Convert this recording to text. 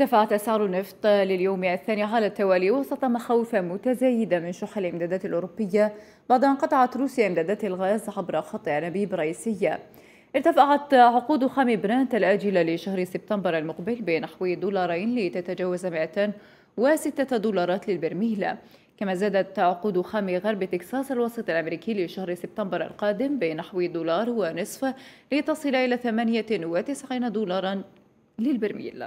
ارتفع أسعار النفط لليوم الثاني على التوالي وسط مخاوف متزايدة من شح الإمدادات الأوروبية بعد أن قطعت روسيا إمدادات الغاز عبر خط أنابيب رئيسية ارتفعت عقود خام برانت الآجلة لشهر سبتمبر المقبل بنحو دولارين لتتجاوز 206 دولارات للبرميل كما زادت عقود خام غرب تكساس الوسط الأمريكي لشهر سبتمبر القادم بنحو دولار ونصف لتصل إلى 98 دولارا للبرميل